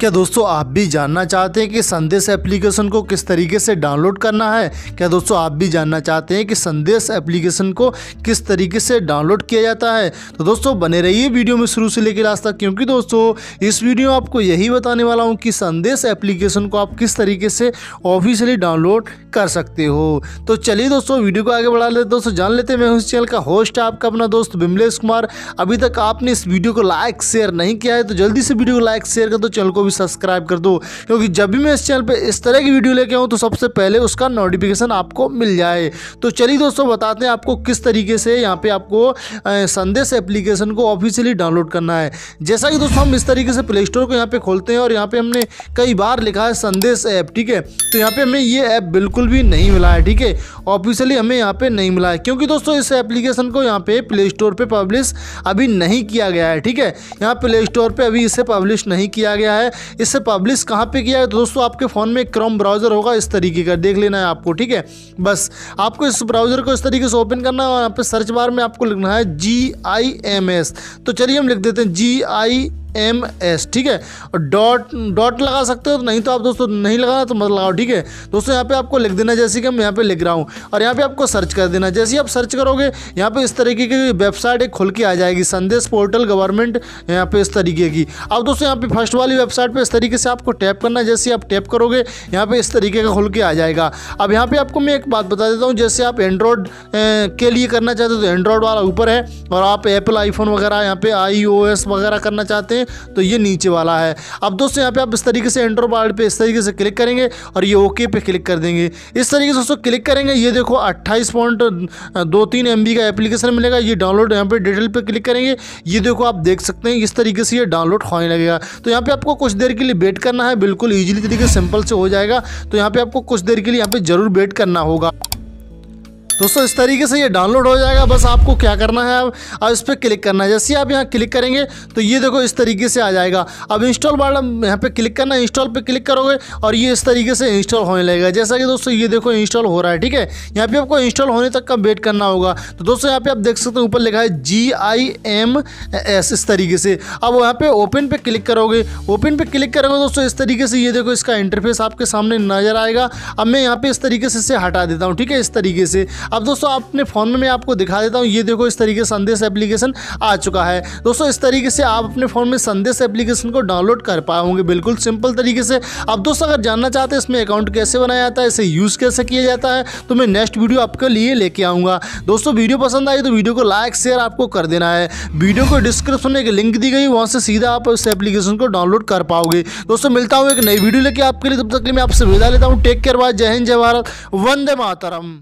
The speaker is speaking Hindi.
क्या दोस्तों आप भी जानना चाहते हैं कि संदेश एप्लीकेशन को किस तरीके से डाउनलोड करना है क्या दोस्तों आप भी जानना चाहते हैं कि संदेश एप्लीकेशन को किस तरीके से डाउनलोड किया जाता है तो दोस्तों बने रहिए वीडियो में शुरू से लेकर लास्ट तक क्योंकि दोस्तों इस वीडियो में आपको यही बताने वाला हूँ कि संदेश एप्लीकेशन को आप किस तरीके से ऑफिशियली डाउनलोड कर सकते हो तो चलिए दोस्तों वीडियो को आगे बढ़ा लेते दोस्तों जान लेते हैं मैं उस चैनल का होस्ट है आपका अपना दोस्त बिमलेश कुमार अभी तक आपने इस वीडियो को लाइक शेयर नहीं किया है तो जल्दी से वीडियो को लाइक शेयर कर दो चैनल को भी सब्सक्राइब कर दो क्योंकि जब भी मैं इस चैनल पर इस तरह की वीडियो लेके आऊँ तो सबसे पहले उसका नोटिफिकेशन आपको मिल जाए तो चलिए दोस्तों बताते हैं आपको किस तरीके से यहाँ पर आपको संदेश एप्लीकेशन को ऑफिशियली डाउनलोड करना है जैसा कि दोस्तों हम इस तरीके से प्ले स्टोर को यहाँ पर खोलते हैं और यहाँ पर हमने कई बार लिखा है संदेश ऐप ठीक है तो यहाँ पर हमें ये ऐप बिल्कुल भी नहीं मिला है ठीक है ऑफिशियली हमें यहाँ पे नहीं मिला है क्योंकि दोस्तों इस एप्लीकेशन को यहाँ पे प्ले स्टोर पर पब्लिश अभी नहीं किया गया है ठीक है यहाँ प्ले स्टोर पर अभी इसे पब्लिश नहीं किया गया है इसे पब्लिश कहाँ पर किया है तो दोस्तों आपके फ़ोन में क्रोम ब्राउज़र होगा इस तरीके का देख लेना है आपको ठीक है बस आपको इस ब्राउज़र को इस तरीके से ओपन करना है और यहाँ पर सर्च बार में आपको लिखना है जी आई एम एस तो चलिए हम लिख देते हैं जी आई एम एस ठीक है और डॉट डॉट लगा सकते हो तो नहीं तो आप दोस्तों नहीं लगाना तो मत लगाओ ठीक है दोस्तों यहाँ पे आपको लिख देना जैसे कि मैं यहाँ पे लिख रहा हूँ और यहाँ पे आपको सर्च कर देना जैसे आप सर्च करोगे यहाँ पे इस तरीके की वेबसाइट एक खुल के आ जाएगी संदेश पोर्टल गवर्नमेंट यहाँ पे इस तरीके की अब दोस्तों यहाँ पे फर्स्ट वाली वेबसाइट पर इस तरीके से आपको टैप करना जैसे आप टैप करोगे यहाँ पर इस तरीके का खुल के आ जाएगा अब यहाँ पर आपको मैं एक बात बता देता हूँ जैसे आप एंड्रॉयड के लिए करना चाहते हो तो एंड्रॉयड वाला ऊपर है और आप एप्पल आईफोन वगैरह यहाँ पे आई वगैरह करना चाहते हैं हैं तो ये नीचे वाला है अब दोस्तों यहाँ पे आप इस तरीके से इंटर बार्ड पे इस तरीके से क्लिक करेंगे और ये ओके पे क्लिक कर देंगे इस तरीके से दोस्तों क्लिक करेंगे ये देखो अट्ठाईस पॉइंट दो तीन एम का एप्लीकेशन मिलेगा ये डाउनलोड यहाँ पर डिटेल पर क्लिक करेंगे ये देखो आप देख सकते हैं इस तरीके से ये डाउनलोड होने लगेगा तो यहाँ पर आपको कुछ देर के लिए वेट करना है बिल्कुल ईजिली तरीके सिंपल से हो जाएगा तो यहाँ पर आपको कुछ देर के लिए यहाँ पर ज़रूर वेट करना होगा दोस्तों इस तरीके से ये डाउनलोड हो जाएगा बस आपको क्या करना है अब अब इस पर क्लिक करना है जैसे ही आप यहाँ क्लिक करेंगे तो ये देखो इस तरीके से आ जाएगा अब इंस्टॉल वाला यहाँ पे क्लिक करना है इंस्टॉल पे क्लिक करोगे और ये इस तरीके से इंस्टॉल होने लगेगा जैसा कि दोस्तों ये देखो इंस्टॉल हो रहा है ठीक है यहाँ पे आपको इंस्टॉल होने तक का वेट करना होगा तो दोस्तों यहाँ पर आप देख सकते हो ऊपर लिखा है जी आई एम एस इस तरीके से अब यहाँ पर ओपन पर क्लिक करोगे ओपन पर क्लिक करोगे दोस्तों इस तरीके से ये देखो इसका इंटरफेस आपके सामने नजर आएगा अब मैं यहाँ पे इस तरीके से इसे हटा देता हूँ ठीक है इस तरीके से अब दोस्तों अपने फ़ोन में मैं आपको दिखा देता हूँ ये देखो इस तरीके संदेश एप्लीकेशन आ चुका है दोस्तों इस तरीके से आप अपने फ़ोन में संदेश एप्लीकेशन को डाउनलोड कर पाओगे बिल्कुल सिंपल तरीके से अब दोस्तों अगर जानना चाहते हैं इसमें अकाउंट कैसे बनाया जाता है इसे यूज़ कैसे किया जाता है तो मैं नेक्स्ट वीडियो आपके लिए लेके आऊँगा दोस्तों वीडियो पसंद आई तो वीडियो को लाइक शेयर आपको कर देना है वीडियो को डिस्क्रिप्शन में एक लिंक दी गई वहाँ से सीधा आप इस एप्लीकेशन को डाउनलोड कर पाओगे दोस्तों मिलता हूँ एक नई वीडियो लेके आपके लिए तब तक के लिए मैं आपसे विदा लेता हूँ टेक केयर बाय जय हिंद जय भारत वंदे मातरम